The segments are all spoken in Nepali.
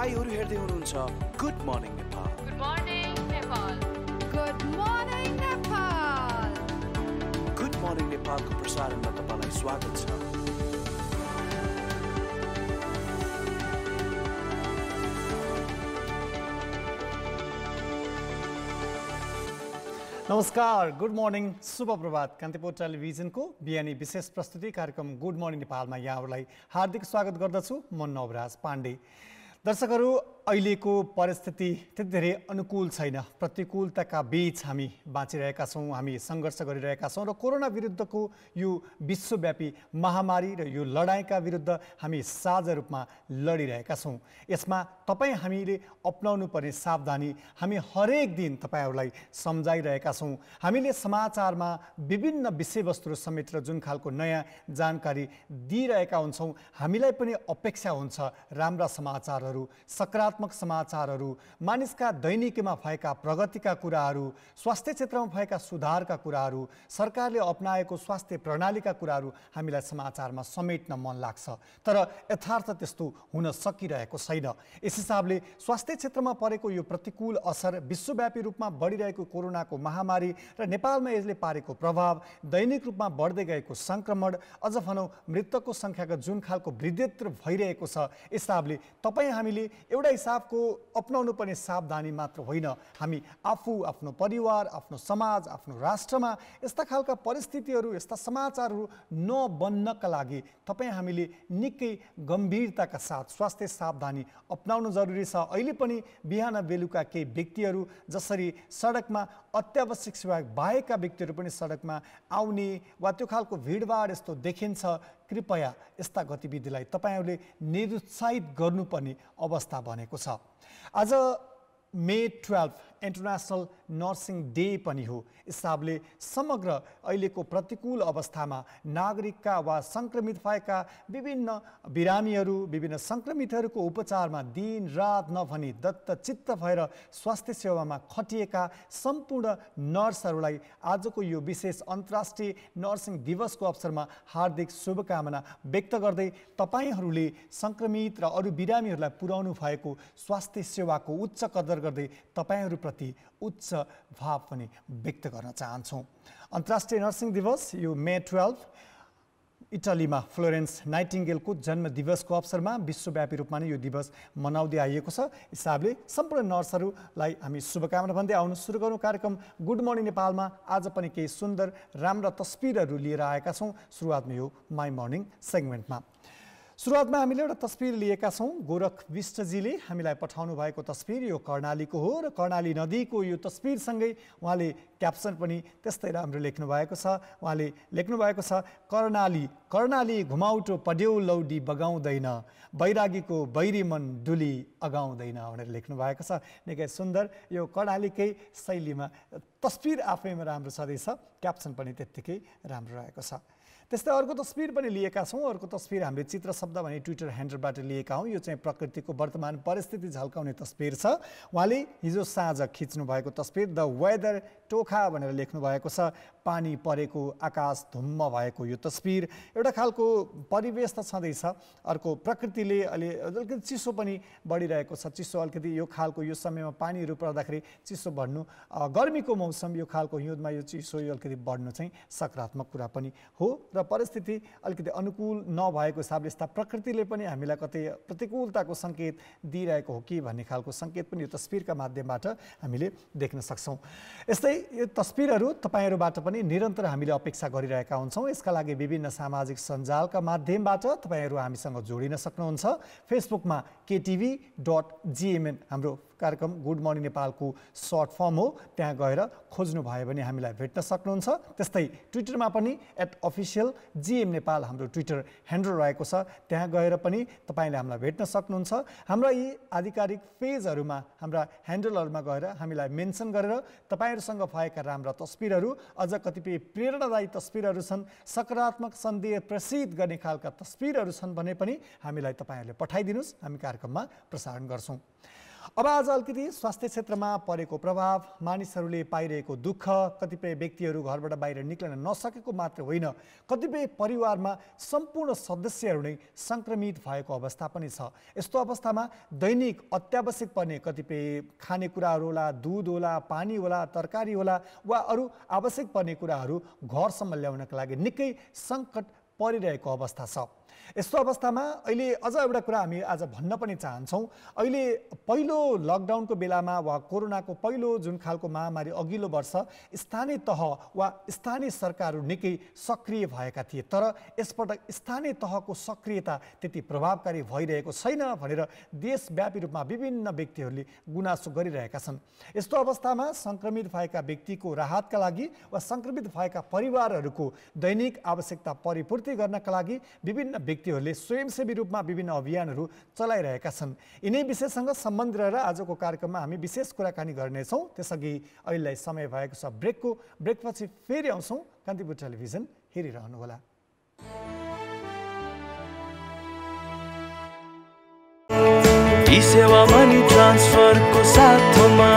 तपाईँहरू हेर्दै हुनुहुन्छ good morning Nepal good morning Nepal good morning Nepal good नेपालको प्रसारणमा तपाईँलाई स्वागत छ नमस्कार गुड मर्निङ शुभ प्रभात कान्तिपुर टेलिभिजनको बिहानी विशेष प्रस्तुति कार्यक्रम गुड मर्निङ नेपालमा यहाँहरूलाई हार्दिक स्वागत गर्दछु म नवराज पाण्डे दर्शकहरू अहिलेको परिस्थिति त्यति धेरै अनुकूल छैन प्रतिकूलताका बिच हामी बाँचिरहेका छौँ हामी सङ्घर्ष गरिरहेका छौँ र कोरोना विरुद्धको यो विश्वव्यापी महामारी र यो लडाइँका विरुद्ध हामी साझा रूपमा लडिरहेका छौँ यसमा तपाईँ हामीले अप्नाउनु पर्ने सावधानी हामी हरेक दिन तपाईँहरूलाई सम्झाइरहेका छौँ हामीले समाचारमा विभिन्न विषयवस्तुहरू र जुन खालको नयाँ जानकारी दिइरहेका हुन्छौँ हामीलाई पनि अपेक्षा हुन्छ राम्रा समाचारहरू सकारात्मक सकारात्मक समाचारहरू मानिसका दैनिकीमा भएका प्रगतिका कुराहरू स्वास्थ्य क्षेत्रमा भएका सुधारका कुराहरू सरकारले अप्नाएको स्वास्थ्य प्रणालीका कुराहरू हामीलाई समाचारमा समेट्न मन लाग्छ तर यथार्थ त्यस्तो हुन सकिरहेको छैन यस हिसाबले स्वास्थ्य क्षेत्रमा परेको यो प्रतिकूल असर विश्वव्यापी रूपमा बढिरहेको कोरोनाको महामारी र नेपालमा यसले पारेको प्रभाव दैनिक रूपमा बढ्दै गएको सङ्क्रमण अझ भनौँ मृतकको सङ्ख्याको जुन खालको वृद्धित्व भइरहेको छ यस हिसाबले तपाईँ हामीले एउटा हिसाब हिसाबको अप्नाउनु पर्ने सावधानी मात्र होइन हामी आफू आफ्नो परिवार आफ्नो समाज आफ्नो राष्ट्रमा यस्ता खालका परिस्थितिहरू यस्ता समाचारहरू नबन्नका लागि तपाईँ हामीले निकै गम्भीरताका साथ स्वास्थ्य सावधानी अप्नाउनु जरुरी छ अहिले पनि बिहान बेलुका केही व्यक्तिहरू जसरी सडकमा अत्यावश्यक सेवा बाहेकका व्यक्तिहरू पनि सडकमा आउने वा त्यो खालको भिडभाड यस्तो देखिन्छ कृपया यस्ता गतिविधिलाई तपाईँहरूले निरुत्साहित गर्नुपर्ने अवस्था बनेको छ आज May twelve international nursing day पनि हो हिसाबले समग्र अहिलेको प्रतिकूल अवस्थामा नागरिकका वा सङ्क्रमित भएका विभिन्न बिरामीहरू विभिन्न सङ्क्रमितहरूको उपचारमा दिन रात नभनी दत्तचित्त भएर स्वास्थ्य सेवामा खटिएका सम्पूर्ण नर्सहरूलाई आजको यो विशेष अन्तर्राष्ट्रिय नर्सिङ दिवसको अवसरमा हार्दिक शुभकामना व्यक्त गर्दै तपाईँहरूले सङ्क्रमित र अरू बिरामीहरूलाई पुर्याउनु भएको स्वास्थ्य सेवाको उच्च कदर गर्दै तपाईँहरू प्रति उच्च भाव पनि व्यक्त गर्न चाहन्छौँ अन्तर्राष्ट्रिय नर्सिङ दिवस यो मे टुवेल्भ इटलीमा फ्लोरेन्स नाइटिङ्गेलको जन्म दिवसको अवसरमा विश्वव्यापी रूपमा नै यो दिवस मनाउँदै आइएको छ हिसाबले सम्पूर्ण नर्सहरूलाई हामी शुभकामना भन्दै आउनु सुरु गरौँ कार्यक्रम गुड मर्निङ नेपालमा आज पनि केही सुन्दर राम्रा तस्विरहरू लिएर आएका छौँ सुरुवातमा यो माई मर्निङ सेगमेन्टमा सुरुवातमा हामीले एउटा तस्विर लिएका छौँ गोरख विष्टजीले हामीलाई पठाउनु भएको तस्विर यो कर्णालीको हो र कर्णाली नदीको यो तस्विरसँगै उहाँले क्याप्सन पनि त्यस्तै राम्रो लेख्नु भएको छ उहाँले लेख्नु भएको छ कर्णाली कर्णाली घुमाउटो पड्यौ लौडी बगाउँदैन बैरागीको बैरी मन डुली अगाउँदैन भनेर लेख्नु भएको छ निकै सुन्दर यो कडालीकै शैलीमा तस्बिर आफैमा राम्रो छँदैछ क्याप्सन पनि त्यत्तिकै राम्रो रहेको छ त्यस्तै अर्को तस्बिर पनि लिएका छौँ अर्को तस्बिर हामीले चित्र शब्द भने ट्विटर ह्यान्डलबाट लिएका हौँ यो चाहिँ प्रकृतिको वर्तमान परिस्थिति झल्काउने तस्बिर छ उहाँले हिजो साँझ खिच्नु भएको तस्बिर द वेदर टोखा भनेर लेख्नु भएको छ पानी परेको आकाश धुम्म भएको यो तस्बिर एउटा खालको परिवेश त छँदैछ अर्को प्रकृतिले अलि अलिकति चिसो पनि बढिरहेको छ चिसो अलिकति यो खालको यो समयमा पानीहरू पर्दाखेरि चिसो बढ्नु गर्मीको मौसम यो खालको हिउँदमा यो चिसो यो अलिकति बढ्नु चाहिँ सकारात्मक कुरा पनि हो र परिस्थिति अलिकति अनुकूल नभएको हिसाबले यस्ता प्रकृतिले पनि हामीलाई कतै प्रतिकूलताको सङ्केत दिइरहेको हो कि भन्ने खालको सङ्केत पनि यो तस्बिरका माध्यमबाट हामीले देख्न सक्छौँ यस्तै यो तस्बिरहरू तपाईँहरूबाट पनि निरन्तर हामीले अपेक्षा गरिरहेका हुन्छौँ यसका लागि विभिन्न सामाजिक सञ्जालका माध्यमबाट तपाईँहरू हामीसँग जोडिन सक्नुहुन्छ फेसबुकमा केटिभी डट जिएमएन हाम्रो कार्यक्रम गुड मर्निङ नेपालको सर्ट फर्म हो त्यहाँ गएर खोज्नु भयो भने हामीलाई भेट्न सक्नुहुन्छ त्यस्तै ट्विटरमा पनि एट अफिसियल जिएम नेपाल हाम्रो ट्विटर ह्यान्डल रहेको छ त्यहाँ गएर पनि तपाईँले हामीलाई भेट्न सक्नुहुन्छ हाम्रा यी आधिकारिक पेजहरूमा हाम्रा ह्यान्डलहरूमा गएर हामीलाई मेन्सन गरेर तपाईँहरूसँग भएका राम्रा तस्विरहरू अझ कतिपय प्रेरणादायी तस्विरहरू छन् सकारात्मक सन्देह प्रसिद्ध गर्ने खालका तस्विरहरू छन् भने पनि हामीलाई तपाईँहरूले पठाइदिनुहोस् हामी कार्यक्रममा प्रसारण गर्छौँ अब आज अलिकति स्वास्थ्य क्षेत्रमा परेको प्रभाव मानिसहरूले पाइरहेको दुःख कतिपय व्यक्तिहरू घरबाट बाहिर निक्लन नसकेको मात्र होइन कतिपय परिवारमा सम्पूर्ण सदस्यहरू नै सङ्क्रमित भएको अवस्था पनि छ यस्तो अवस्थामा दैनिक अत्यावश्यक पर्ने कतिपय खानेकुराहरू होला दुध होला पानी होला तरकारी होला वा अरू आवश्यक पर्ने कुराहरू घरसम्म ल्याउनका लागि निकै सङ्कट परिरहेको अवस्था छ यस्तो अवस्थामा अहिले अझ एउटा कुरा हामी आज भन्न पनि चाहन्छौँ अहिले पहिलो लकडाउनको बेलामा वा कोरोनाको पहिलो जुन खालको महामारी अघिल्लो वर्ष स्थानीय तह वा स्थानीय सरकारहरू निकै सक्रिय भएका थिए तर यसपटक स्थानीय तहको सक्रियता त्यति प्रभावकारी भइरहेको छैन भनेर देशव्यापी रूपमा विभिन्न व्यक्तिहरूले गुनासो गरिरहेका छन् यस्तो अवस्थामा सङ्क्रमित भएका व्यक्तिको राहतका लागि वा सङ्क्रमित भएका परिवारहरूको दैनिक आवश्यकता परिपूर्ति गर्नका लागि विभिन्न व्यक्ति व्यक्तिहरूले स्वयंसेवी रूपमा विभिन्न अभियानहरू चलाइरहेका छन् यिनै विषयसँग सम्बन्ध रहेर आजको कार्यक्रममा हामी विशेष कुराकानी गर्नेछौँ त्यसअघि अहिलेलाई समय भएको छ ब्रेकको ब्रेकपछि फेरि आउँछौँ कान्तिपुर टेलिभिजन हेरिरहनुहोला सेवा मनी ट्रान्सफरको साथमा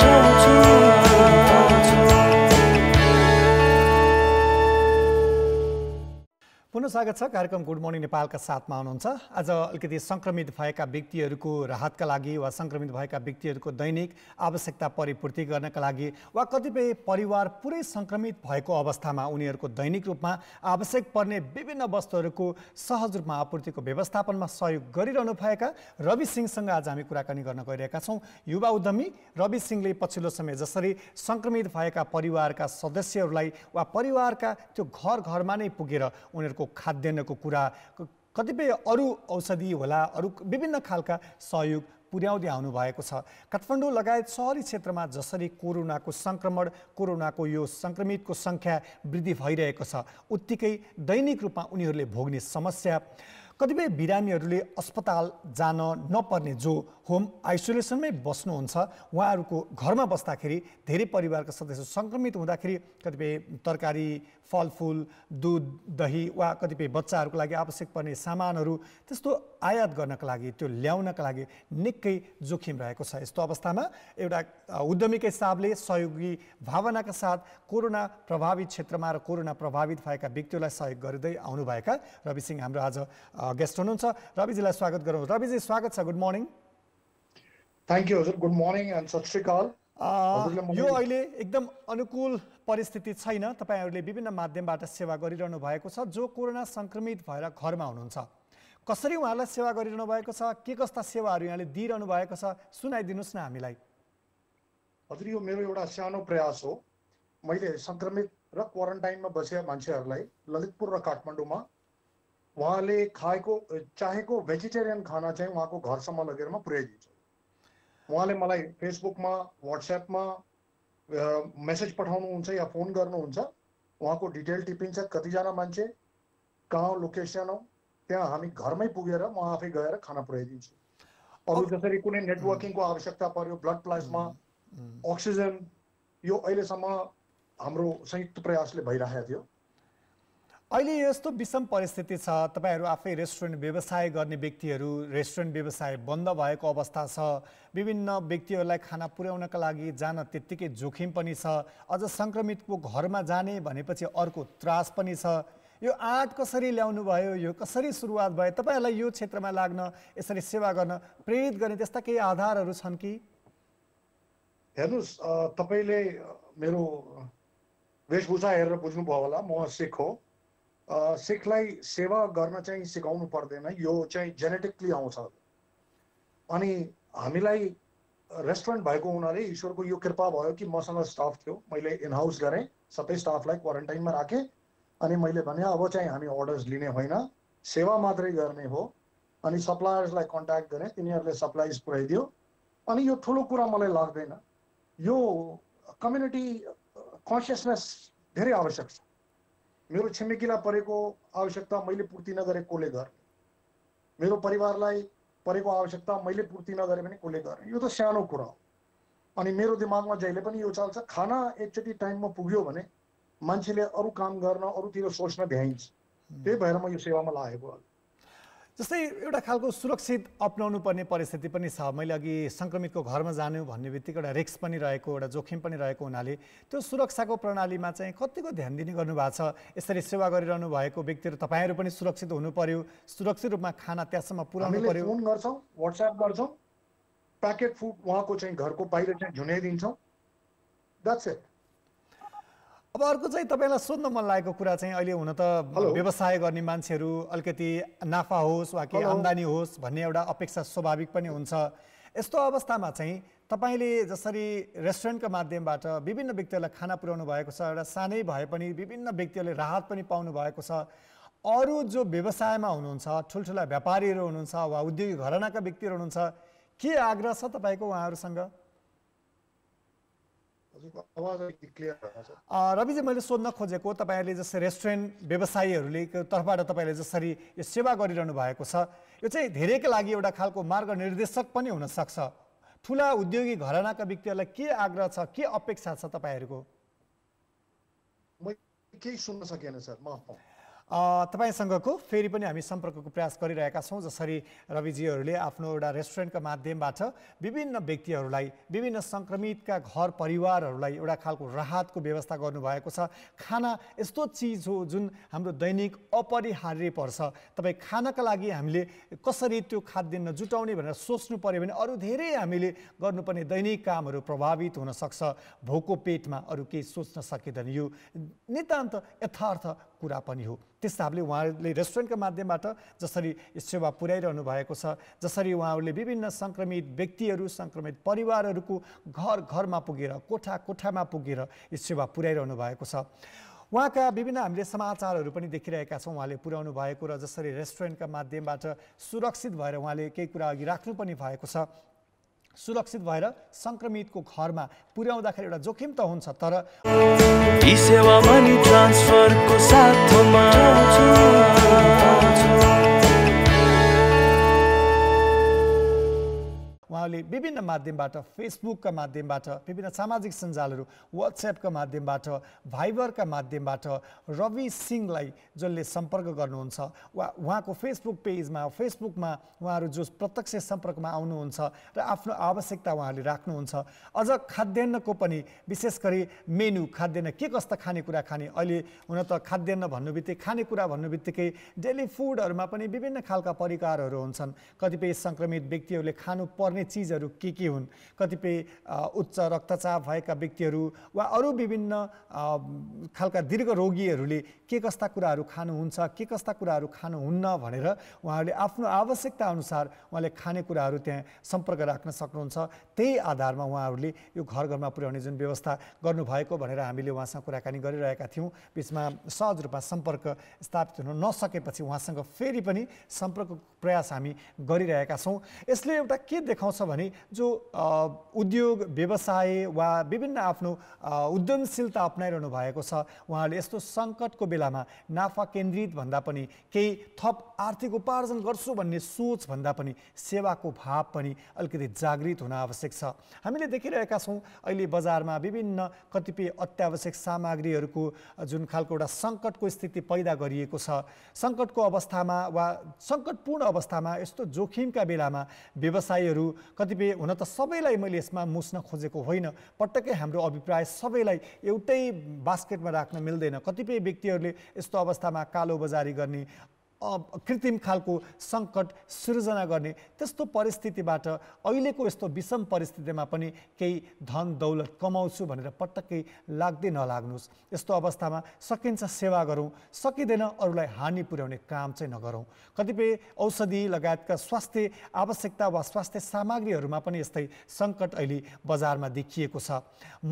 पुनः स्वागत छ कार्यक्रम गुड मर्निङ नेपालका साथमा हुनुहुन्छ आज अलिकति सङ्क्रमित भएका व्यक्तिहरूको राहतका लागि वा सङ्क्रमित भएका व्यक्तिहरूको दैनिक आवश्यकता परिपूर्ति गर्नका लागि वा कतिपय परिवार पुरै सङ्क्रमित भएको अवस्थामा उनीहरूको दैनिक रूपमा आवश्यक पर्ने विभिन्न वस्तुहरूको सहज रूपमा आपूर्तिको व्यवस्थापनमा सहयोग गरिरहनु भएका रवि सिंहसँग आज हामी कुराकानी गर्न गइरहेका छौँ युवा उद्यमी रवि सिंहले पछिल्लो समय जसरी सङ्क्रमित भएका परिवारका सदस्यहरूलाई वा परिवारका त्यो घर घरमा नै पुगेर उनीहरूको खानाको खाद्यान्नको कुरा कतिपय अरू औषधि होला अरू विभिन्न खालका सहयोग पुर्याउँदै आउनुभएको छ काठमाडौँ लगायत सहरी क्षेत्रमा जसरी कोरोनाको सङ्क्रमण कोरोनाको यो सङ्क्रमितको सङ्ख्या वृद्धि भइरहेको छ उत्तिकै दैनिक रूपमा उनीहरूले भोग्ने समस्या कतिपय बिरामीहरूले अस्पताल जान नपर्ने जो होम आइसोलेसनमै बस्नुहुन्छ उहाँहरूको घरमा बस्दाखेरि धेरै परिवारका सदस्य सङ्क्रमित हुँदाखेरि कतिपय तरकारी फलफुल दुध दही वा कतिपय बच्चाहरूको लागि आवश्यक पर्ने सामानहरू त्यस्तो आयात गर्नका लागि त्यो ल्याउनका लागि निकै जोखिम रहेको छ यस्तो अवस्थामा एउटा उद्यमीका हिसाबले सहयोगी भावनाका साथ कोरोना प्रभावित क्षेत्रमा र कोरोना प्रभावित भएका व्यक्तिहरूलाई सहयोग गर्दै आउनुभएका रवि सिंह हाम्रो आज गेस्ट uh, हुनुहुन्छ रविजीलाई स्वागत गरौँ रविजी स्वागत छ गुड मर्निङ थ्याङ्क यू हजुर गुड मर्निङ एन्ड सत श्री uh, यो अहिले एकदम अनुकूल परिस्थिति छैन तपाईँहरूले विभिन्न माध्यमबाट सेवा गरिरहनु भएको छ जो कोरोना सङ्क्रमित भएर घरमा हुनुहुन्छ कसरी उहाँलाई सेवा गरिरहनु भएको छ के कस्ता सेवाहरू यहाँले दिइरहनु भएको छ सुनाइदिनुहोस् न हामीलाई हजुर यो मेरो एउटा सानो प्रयास हो मैले सङ्क्रमित र क्वारेन्टाइनमा बसेका मान्छेहरूलाई ललितपुर र काठमाडौँमा उहाँले खाएको चाहेको भेजिटेरियन खाना चाहिँ उहाँको घरसम्म लगेर म पुर्याइदिन्छु उहाँले मलाई फेसबुकमा वाट्सएपमा मेसेज पठाउनुहुन्छ या फोन गर्नुहुन्छ उहाँको डिटेल टिपिन्छ कतिजना मान्छे कहाँ लोकेसन हो त्यहाँ हामी घरमै पुगेर म आफै गएर खाना पुर्याइदिन्छु अरू जसरी कुनै नेटवर्किङको आवश्यकता पर्यो ब्लड प्लाज्मा अक्सिजन यो अहिलेसम्म हाम्रो संयुक्त प्रयासले भइरहेको थियो अहिले यस्तो विषम परिस्थिति छ तपाईँहरू आफै रेस्टुरेन्ट व्यवसाय गर्ने व्यक्तिहरू रेस्टुरेन्ट व्यवसाय बन्द भएको अवस्था छ विभिन्न व्यक्तिहरूलाई खाना पुर्याउनका लागि जान त्यत्तिकै जोखिम पनि छ अझ सङ्क्रमितको घरमा जाने भनेपछि अर्को त्रास पनि छ यो आँट कसरी ल्याउनु भयो यो कसरी सुरुवात भयो तपाईँहरूलाई यो क्षेत्रमा लाग्न यसरी सेवा गर्न प्रेरित गर्ने त्यस्ता केही आधारहरू छन् कि हेर्नुहोस् तपाईँले मेरो वेशभूषा हेरेर बुझ्नुभयो होला म सिख हो सिखलाई सेवा गर्न चाहिँ सिकाउनु पर्दैन यो चाहिँ जेनेटिकली आउँछ अनि हामीलाई रेस्टुरेन्ट भएको हुनाले ईश्वरको यो कृपा भयो कि मसँग स्टाफ थियो मैले इनहाउस गरेँ सबै स्टाफलाई क्वारेन्टाइनमा राखेँ अनि मैले भने अब चाहिँ हामी अर्डर्स लिने होइन सेवा मात्रै गर्ने हो अनि सप्लायर्सलाई कन्ट्याक्ट गरेँ तिनीहरूले सप्लायर्स पुऱ्याइदियो अनि यो ठुलो कुरा मलाई लाग्दैन यो कम्युनिटी कन्सियसनेस धेरै आवश्यक छ मेरो छिमेकीलाई परेको आवश्यकता मैले पूर्ति नगरेकोले गर्ने मेरो परिवारलाई परेको आवश्यकता मैले पूर्ति नगरे भने कसले गर्ने यो त सानो कुरा हो अनि मेरो दिमागमा जहिले पनि यो चल्छ खाना एकचोटि टाइममा पुग्यो भने मान्छेले अरू काम गर्न अरूतिर सोच्न भ्याइन्छ त्यही भएर म यो सेवामा लागेको जस्तै एउटा खालको सुरक्षित अप्नाउनु पर्ने परिस्थिति पनि छ मैले अघि सङ्क्रमितको घरमा जानु भन्ने बित्तिकै एउटा रिक्स पनि रहेको एउटा जोखिम पनि रहेको हुनाले त्यो सुरक्षाको प्रणालीमा चाहिँ कतिको ध्यान दिने गर्नुभएको छ यसरी सेवा गरिरहनु भएको व्यक्तिहरू तपाईँहरू पनि सुरक्षित हुनु पर्यो सुरक्षित रूपमा खाना त्यहाँसम्म पुऱ्याउनु पर्यो फोन गर्छौँ वाट्सएप गर्छौँ प्याकेट फुड उहाँको चाहिँ घरको बाहिर चाहिँ झुनाइदिन्छौँ द्याट्स इट अब अर्को चाहिँ तपाईँलाई सोध्न मन लागेको कुरा चाहिँ अहिले हुन त व्यवसाय गर्ने मान्छेहरू अलिकति नाफा होस् वा केही आम्दानी होस् भन्ने एउटा अपेक्षा स्वाभाविक पनि हुन्छ यस्तो अवस्थामा चाहिँ तपाईँले जसरी रेस्टुरेन्टको माध्यमबाट विभिन्न व्यक्तिहरूलाई खाना पुर्याउनु भएको छ एउटा सानै भए पनि विभिन्न व्यक्तिहरूले राहत पनि पाउनु भएको छ अरू जो व्यवसायमा हुनुहुन्छ ठुल्ठुला व्यापारीहरू हुनुहुन्छ वा उद्योगिक घरनाका व्यक्तिहरू हुनुहुन्छ के आग्रह छ तपाईँको उहाँहरूसँग रविजी मैले सोध्न खोजेको तपाईँहरूले जस्तै रेस्टुरेन्ट व्यवसायीहरूले तर्फबाट तपाईँले जसरी यो सेवा गरिरहनु भएको छ यो चाहिँ धेरैका लागि एउटा खालको मार्ग निर्देशक पनि हुनसक्छ ठुला उद्योगी घरानाका व्यक्तिहरूलाई के आग्रह छ के अपेक्षा छ तपाईँहरूको केही सुन्न सकेन सर म तपाईँसँगको फेरि पनि हामी सम्पर्कको प्रयास गरिरहेका छौँ जसरी रविजीहरूले आफ्नो एउटा रेस्टुरेन्टका माध्यमबाट विभिन्न व्यक्तिहरूलाई विभिन्न सङ्क्रमितका घर परिवारहरूलाई एउटा खालको राहतको व्यवस्था गर्नुभएको छ खाना यस्तो चिज हो जुन हाम्रो दैनिक अपरिहार्य पर्छ तपाईँ खानाका लागि हामीले कसरी त्यो खाद्य जुटाउने भनेर सोच्नु पऱ्यो भने अरू धेरै हामीले गर्नुपर्ने दैनिक कामहरू प्रभावित हुनसक्छ भोको पेटमा अरू केही सोच्न सकिँदैन यो नितान्त यथार्थ कुरा पनि हो त्यस हिसाबले उहाँहरूले रेस्टुरेन्टको माध्यमबाट जसरी सेवा पुर्याइरहनु भएको छ जसरी उहाँहरूले विभिन्न सङ्क्रमित व्यक्तिहरू सङ्क्रमित परिवारहरूको घर घरमा पुगेर कोठा कोठामा पुगेर सेवा पुर्याइरहनु भएको छ उहाँका विभिन्न हामीले समाचारहरू पनि देखिरहेका छौँ उहाँले पुर्याउनु भएको र जसरी रेस्टुरेन्टका माध्यमबाट सुरक्षित भएर उहाँले केही कुरा अघि राख्नु पनि भएको छ सुरक्षित भएर सङ्क्रमितको घरमा पुर्याउँदाखेरि एउटा जोखिम त हुन्छ तर ट्रान्सफरको साथमा उहाँले विभिन्न माध्यमबाट फेसबुकका माध्यमबाट विभिन्न सामाजिक सञ्जालहरू वाट्सएपका माध्यमबाट भाइबरका माध्यमबाट रवि सिंहलाई जसले सम्पर्क गर्नुहुन्छ वा उहाँको फेसबुक पेजमा फेसबुकमा उहाँहरू जो प्रत्यक्ष सम्पर्कमा आउनुहुन्छ र आफ्नो आवश्यकता उहाँहरूले राख्नुहुन्छ अझ खाद्यान्नको पनि विशेष गरी मेनु खाद्यान्न के कस्ता खानेकुरा खाने अहिले हुन त खाद्यान्न भन्नु बित्तिकै खानेकुरा भन्नु बित्तिकै डेली फुडहरूमा पनि विभिन्न खालका परिकारहरू हुन्छन् कतिपय सङ्क्रमित व्यक्तिहरूले खानुपर्ने पाउने चिजहरू के के हुन् कतिपय उच्च रक्तचाप भएका व्यक्तिहरू वा अरू विभिन्न खालका दीर्घ रोगीहरूले के कस्ता कुराहरू खानुहुन्छ के कस्ता कुराहरू खानुहुन्न भनेर उहाँहरूले आफ्नो आवश्यकता अनुसार उहाँले खानेकुराहरू त्यहाँ सम्पर्क राख्न सक्नुहुन्छ त्यही आधारमा उहाँहरूले यो घर घरमा पुर्याउने जुन व्यवस्था गर्नुभएको भनेर हामीले उहाँसँग कुराकानी गरिरहेका थियौँ बिचमा सहज रूपमा सम्पर्क स्थापित हुन नसकेपछि उहाँसँग फेरि पनि सम्पर्क प्रयास हामी गरिरहेका छौँ यसले एउटा के देखाउँछ आउँछ भने जो उद्योग व्यवसाय वा विभिन्न आफ्नो उद्यमशीलता अप्नाइरहनु भएको छ उहाँहरूले यस्तो सङ्कटको बेलामा नाफा केन्द्रित भन्दा पनि केही थप आर्थिक उपार्जन गर्छु भन्ने सोच भन्दा पनि सेवाको भाव पनि अलिकति जागृत हुन आवश्यक छ हामीले देखिरहेका छौँ अहिले बजारमा विभिन्न कतिपय अत्यावश्यक सामग्रीहरूको जुन खालको एउटा सङ्कटको स्थिति पैदा गरिएको छ सङ्कटको अवस्थामा वा सङ्कटपूर्ण अवस्थामा यस्तो जोखिमका बेलामा व्यवसायीहरू कतिपय हुन त सबैलाई मैले यसमा मुस्न खोजेको होइन पटक्कै हाम्रो अभिप्राय सबैलाई एउटै बास्केटमा राख्न मिल्दैन कतिपय व्यक्तिहरूले यस्तो अवस्थामा कालो बजारी गर्ने कृत्रिम खालको सङ्कट सिर्जना गर्ने त्यस्तो परिस्थितिबाट अहिलेको यस्तो विषम परिस्थितिमा पनि केही धन दौलत कमाउँछु भनेर पटक्कै लाग्दै नलाग्नुहोस् यस्तो अवस्थामा सकिन्छ सेवा गरौँ सकिँदैन अरूलाई हानि पुर्याउने काम चाहिँ नगरौँ कतिपय औषधि लगायतका स्वास्थ्य आवश्यकता वा स्वास्थ्य सामग्रीहरूमा पनि यस्तै सङ्कट अहिले बजारमा देखिएको छ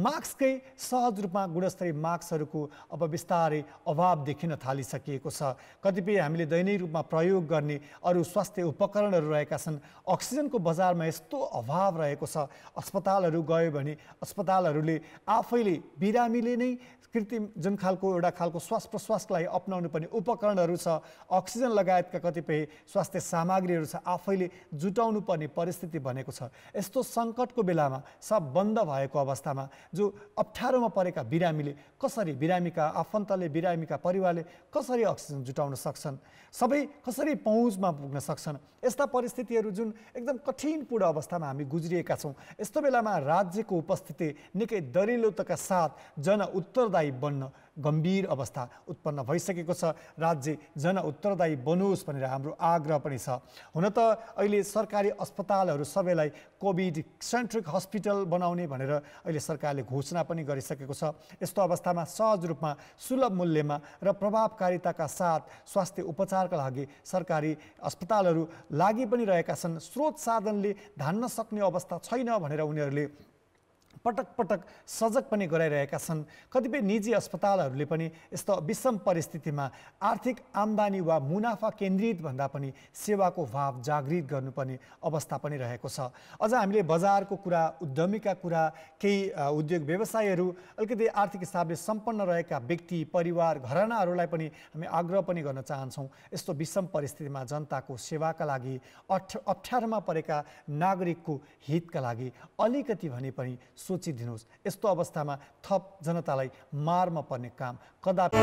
मार्क्सकै सहज रूपमा गुणस्तरीय मास्कहरूको अब बिस्तारै अभाव देखिन थालिसकिएको छ कतिपय हामीले दैनिक रूपमा प्रयोग गर्ने अरू स्वास्थ्य उपकरणहरू रहेका छन् अक्सिजनको बजारमा यस्तो अभाव रहेको छ अस्पतालहरू गयो भने अस्पतालहरूले आफैले बिरामीले नै कृत्रिम जुन खालको एउटा खालको श्वास प्रश्वासलाई अप्नाउनु पर्ने उपकरणहरू छ अक्सिजन लगायतका कतिपय स्वास्थ्य सामग्रीहरू छ आफैले जुटाउनु पर्ने परिस्थिति बनेको छ यस्तो सङ्कटको बेलामा सब बन्द भएको अवस्थामा जो अप्ठ्यारोमा परेका बिरामीले कसरी बिरामीका आफन्तले बिरामीका परिवारले कसरी अक्सिजन जुटाउन सक्छन् सबै कसरी पहुँचमा पुग्न सक्छन् यस्ता परिस्थितिहरू जुन एकदम कठिनपूर्ण अवस्थामा हामी गुज्रिएका छौँ यस्तो बेलामा राज्यको उपस्थिति निकै दरिलोताका साथ जन उत्तरदायी बन्न गम्भीर अवस्था उत्पन्न भइसकेको छ राज्य जन उत्तरदायी बनोस् भनेर हाम्रो आग्रह पनि छ हुन त अहिले सरकारी अस्पतालहरू सबैलाई कोभिड सेन्ट्रिक हस्पिटल बनाउने भनेर अहिले सरकारले घोषणा पनि गरिसकेको छ यस्तो अवस्थामा सहज रूपमा सुलभ मूल्यमा र प्रभावकारिताका साथ स्वास्थ्य उपचारका लागि सरकारी अस्पतालहरू लागि पनि रहेका छन् स्रोत साधनले धान्न सक्ने अवस्था छैन भनेर उनीहरूले पटक पटक सजग पनि गराइरहेका छन् कतिपय निजी अस्पतालहरूले पनि यस्तो विषम परिस्थितिमा आर्थिक आम्दानी वा मुनाफा केन्द्रित भन्दा पनि सेवाको भाव जागृत गर्नुपर्ने अवस्था पनि रहेको छ अझ हामीले बजारको कुरा उद्यमीका कुरा केही उद्योग व्यवसायहरू अलिकति आर्थिक हिसाबले सम्पन्न रहेका व्यक्ति परिवार घरानाहरूलाई पनि हामी आग्रह पनि गर्न चाहन्छौँ यस्तो विषम परिस्थितिमा जनताको सेवाका लागि अठ अप्ठ्यारोमा परेका नागरिकको हितका लागि अलिकति भने पनि सोचिदिनुहोस् यस्तो अवस्थामा थप जनतालाई मारमा पर्ने काम कदापि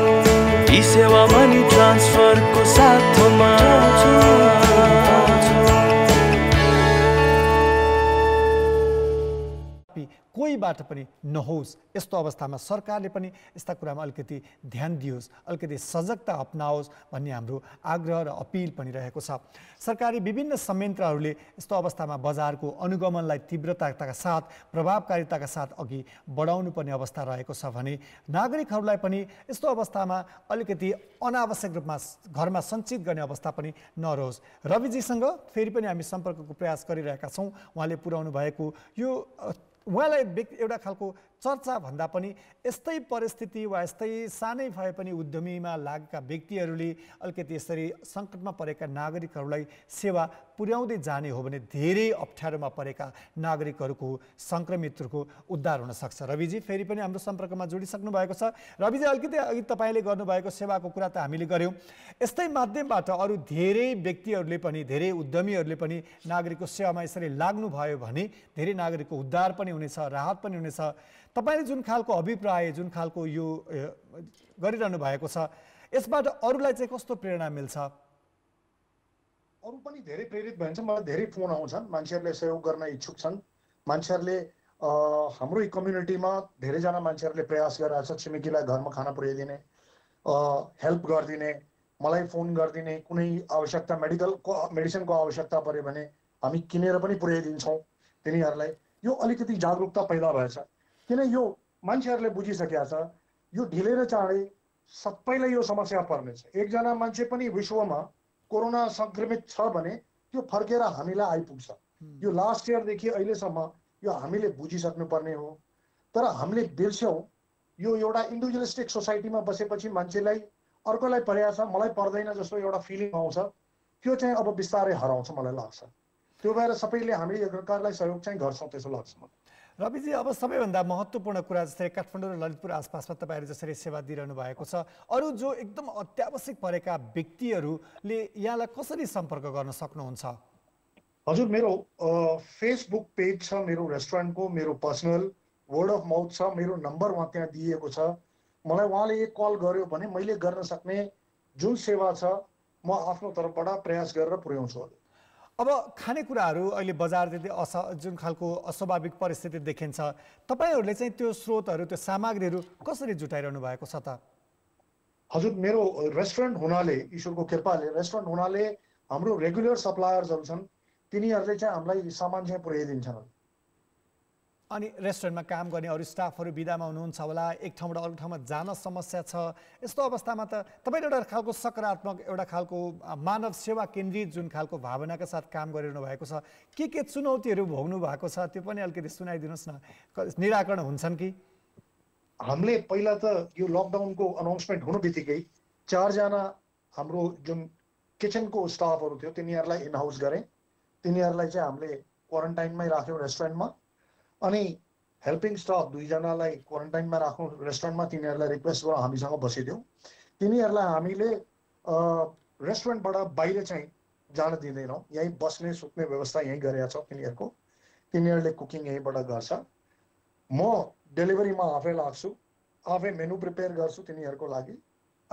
कोहीबाट पनि नहोस् यस्तो अवस्थामा सरकारले पनि यस्ता कुरामा अलिकति ध्यान दियोस् अलिकति सजगता अप्नाओस् भन्ने हाम्रो आग्रह र अपिल पनि रहेको छ सरकारी विभिन्न संयन्त्रहरूले यस्तो अवस्थामा बजारको अनुगमनलाई तीव्रताका साथ प्रभावकारिताका साथ अघि बढाउनु पर्ने अवस्था रहेको छ भने नागरिकहरूलाई पनि यस्तो अवस्थामा अलिकति अनावश्यक रूपमा घरमा सञ्चित गर्ने अवस्था पनि नरहोस् रविजीसँग फेरि पनि हामी सम्पर्कको प्रयास गरिरहेका छौँ उहाँले पुर्याउनु भएको यो उहाँलाई एउटा खालको चर्चा भन्दा पनि यस्तै परिस्थिति वा यस्तै सानै भए पनि उद्यमीमा लागेका व्यक्तिहरूले अलिकति यसरी सङ्कटमा परेका नागरिकहरूलाई सेवा पुर्याउँदै जाने हो भने धेरै अप्ठ्यारोमा परेका नागरिकहरूको सङ्क्रमितहरूको उद्धार हुन सक्छ रविजी फेरि पनि हाम्रो सम्पर्कमा जोडिसक्नु भएको छ रविजी अलिकति अघि तपाईँले गर्नुभएको सेवाको कुरा त हामीले गऱ्यौँ यस्तै माध्यमबाट अरू धेरै व्यक्तिहरूले पनि धेरै उद्यमीहरूले पनि नागरिकको सेवामा यसरी लाग्नुभयो भने धेरै नागरिकको उद्धार पनि हुनेछ राहत पनि हुनेछ तपाईँले जुन खालको अभिप्राय जुन खालको यो गरिरहनु भएको छ यसबाट अरूलाई चाहिँ कस्तो प्रेरणा मिल्छ अरू पनि धेरै प्रेरित भइन्छ मलाई धेरै फोन आउँछन् मान्छेहरूले सहयोग गर्न इच्छुक छन् मान्छेहरूले हाम्रो कम्युनिटीमा धेरैजना मान्छेहरूले प्रयास गरिरहेको छिमेकीलाई घरमा खाना पुर्याइदिने हेल्प गरिदिने मलाई फोन गरिदिने कुनै आवश्यकता मेडिकलको मेडिसिनको आवश्यकता पऱ्यो भने हामी किनेर पनि पुर्याइदिन्छौँ तिनीहरूलाई यो अलिकति जागरुकता पैदा भएछ किन यो मान्छेहरूले बुझिसकेका छ यो ढिले र चाँडै सबैलाई यो समस्या पर्नेछ एकजना मान्छे पनि विश्वमा कोरोना सङ्क्रमित छ भने त्यो फर्केर हामीलाई आइपुग्छ यो लास्ट इयरदेखि अहिलेसम्म यो हामीले बुझिसक्नुपर्ने हो तर हामीले बिर्स्यौँ यो एउटा इन्डिभिजुअलिस्टिक सोसाइटीमा बसेपछि मान्छेलाई अर्कोलाई परेको छ मलाई पर्दैन जस्तो एउटा फिलिङ आउँछ त्यो चाहिँ अब बिस्तारै हराउँछ मलाई लाग्छ त्यो भएर सबैले हामीले एकअर्कालाई सहयोग चाहिँ गर्छौँ त्यसो लाग्छ मलाई रविजी अब सबैभन्दा महत्त्वपूर्ण कुरा जस्तै काठमाडौँ र ललितपुर आसपासमा तपाईँहरू जसरी सेवा दिइरहनु भएको छ अरू जो एकदम अत्यावश्यक परेका व्यक्तिहरूले यहाँलाई कसरी सम्पर्क गर्न सक्नुहुन्छ हजुर मेरो फेसबुक पेज छ मेरो रेस्टुरेन्टको मेरो पर्सनल वर्ड अफ माउथ छ मेरो नम्बर उहाँ त्यहाँ दिएको छ मलाई उहाँले एक कल गर्यो भने मैले गर्न सक्ने जुन सेवा छ म आफ्नो तर्फबाट प्रयास गरेर पुर्याउँछु अब खानेकुराहरू अहिले बजार त्यति अस जुन खालको अस्वाभाविक परिस्थिति देखिन्छ तपाईँहरूले चाहिँ त्यो स्रोतहरू त्यो सामग्रीहरू कसरी जुटाइरहनु भएको छ त हजुर मेरो रेस्टुरेन्ट हुनाले ईश्वरको कृपाले रेस्टुरेन्ट हुनाले हाम्रो रेगुलर सप्लायर्सहरू छन् तिनीहरूले चाहिँ हामीलाई सामान चाहिँ पुर्याइदिन्छन् अनि रेस्टुरेन्टमा काम गर्ने अरू स्टाफहरू बिदामा हुनुहुन्छ होला एक ठाउँबाट अर्को ठाउँमा जान समस्या छ यस्तो अवस्थामा त तपाईँले एउटा खालको सकारात्मक एउटा खालको मानव सेवा केन्द्रित जुन खालको भावनाका साथ काम गरिरहनु भएको छ के के चुनौतीहरू भोग्नु भएको छ त्यो पनि अलिकति सुनाइदिनुहोस् न निराकरण हुन्छन् कि हामीले पहिला त यो लकडाउनको अनाउन्समेन्ट हुनु बित्तिकै चारजना हाम्रो जुन किचनको स्टाफहरू थियो तिनीहरूलाई इनहाउस गरेँ तिनीहरूलाई चाहिँ हामीले क्वारेन्टाइनमै राख्यौँ रेस्टुरेन्टमा अनि हेल्पिङ स्टाफ दुईजनालाई क्वारेन्टाइनमा राखौँ रेस्टुरेन्टमा तिनीहरूलाई रिक्वेस्ट गरौँ हामीसँग बसिदिउँ तिनीहरूलाई हामीले रेस्टुरेन्टबाट बाहिर चाहिँ जान दिँदैनौँ यहीँ बस्ने सुत्ने व्यवस्था यहीँ गरेका छौँ तिनीहरूको तिनीहरूले कुकिङ यहीँबाट गर्छ म डेलिभरीमा आफै लाग्छु आफै मेनु प्रिपेयर गर्छु तिनीहरूको लागि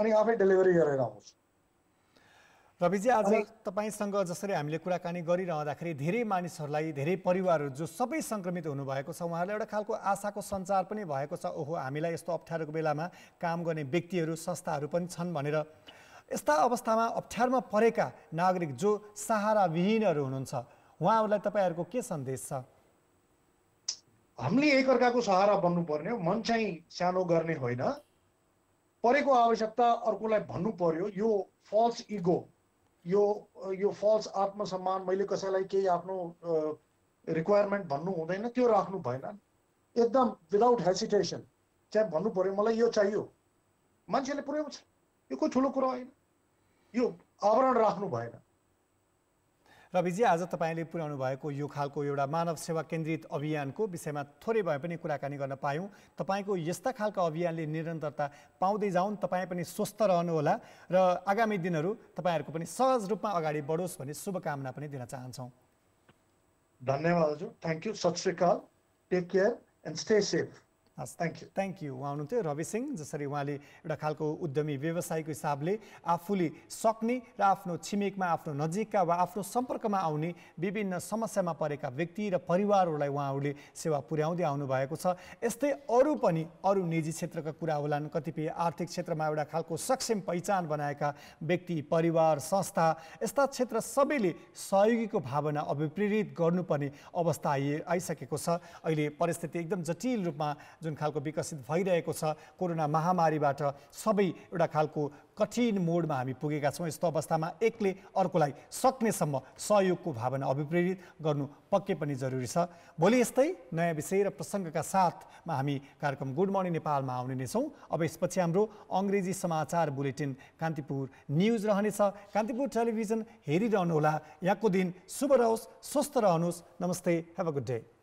अनि आफै डेलिभरी गरेर आउँछु रविजी आज तपाईँसँग जसरी हामीले कुराकानी गरिरहँदाखेरि धेरै मानिसहरूलाई धेरै परिवारहरू जो सबै सङ्क्रमित हुनुभएको छ उहाँहरूलाई एउटा खालको आशाको सञ्चार पनि भएको छ ओहो हामीलाई यस्तो अप्ठ्यारोको बेलामा काम गर्ने व्यक्तिहरू संस्थाहरू पनि छन् भनेर यस्ता अवस्थामा अप्ठ्यारोमा परेका नागरिक जो सहाराविहीनहरू हुनुहुन्छ उहाँहरूलाई तपाईँहरूको के सन्देश छ हामीले एकअर्काको सहारा बन्नुपर्ने मन चाहिँ सानो गर्ने होइन परेको आवश्यकता अर्कोलाई भन्नु पर्यो यो फल्स इगो यो यो फल्स आत्मसम्मान मैले कसैलाई केही आफ्नो रिक्वायरमेन्ट भन्नु हुँदैन त्यो राख्नु भएन एकदम विदाउट हेसिटेसन चाहिँ भन्नु पऱ्यो मलाई यो चाहियो मान्छेले पुर्याउँछ यो कोही ठुलो कुरो होइन यो आवरण राख्नु भएन रविजी आज तपाईँले पुर्याउनु भएको यो खालको एउटा मानव सेवा केन्द्रित अभियानको विषयमा थोरै भए पनि कुराकानी गर्न पायौँ तपाईँको यस्ता खालका अभियानले निरन्तरता पाउँदै जाउन् तपाईँ पनि स्वस्थ रहनुहोला र आगामी दिनहरू तपाईँहरूको पनि सहज रूपमा अगाडि बढोस् भन्ने शुभकामना पनि दिन चाहन्छौँ धन्यवाद हजुर thank you Sat Shri take care and stay safe हस् थ्याङ्क यू थ्याङ्क यू उहाँ हुनुहुन्थ्यो रवि सिंह जसरी उहाँले एउटा खालको उद्यमी व्यवसायको हिसाबले आफूले सक्ने र आफ्नो छिमेकमा आफ्नो नजिकका वा आफ्नो सम्पर्कमा आउने विभिन्न समस्यामा परेका व्यक्ति र परिवारहरूलाई उहाँहरूले सेवा पुर्याउँदै आउनुभएको छ यस्तै अरू पनि अरू निजी क्षेत्रका कुरा होलान् कतिपय आर्थिक क्षेत्रमा एउटा खालको सक्षम पहिचान बनाएका व्यक्ति परिवार संस्था यस्ता क्षेत्र सबैले सहयोगीको भावना अभिप्रेरित गर्नुपर्ने अवस्था आइ आइसकेको छ अहिले परिस्थिति एकदम जटिल रूपमा जुन खालको विकसित भइरहेको छ कोरोना महामारीबाट सबै एउटा खालको कठिन मोडमा हामी पुगेका छौँ यस्तो अवस्थामा एकले अर्कोलाई सक्नेसम्म सहयोगको भावना अभिप्रेरित गर्नु पक्कै पनि जरुरी छ भोलि यस्तै नयाँ विषय र प्रसङ्गका साथमा हामी कार्यक्रम गुड मर्निङ नेपालमा आउने नै छौँ अब यसपछि हाम्रो अङ्ग्रेजी समाचार बुलेटिन कान्तिपुर न्युज रहनेछ कान्तिपुर टेलिभिजन हेरिरहनुहोला यहाँको दिन शुभ रहोस् स्वस्थ रहनुहोस् नमस्ते हेभ अ गुड डे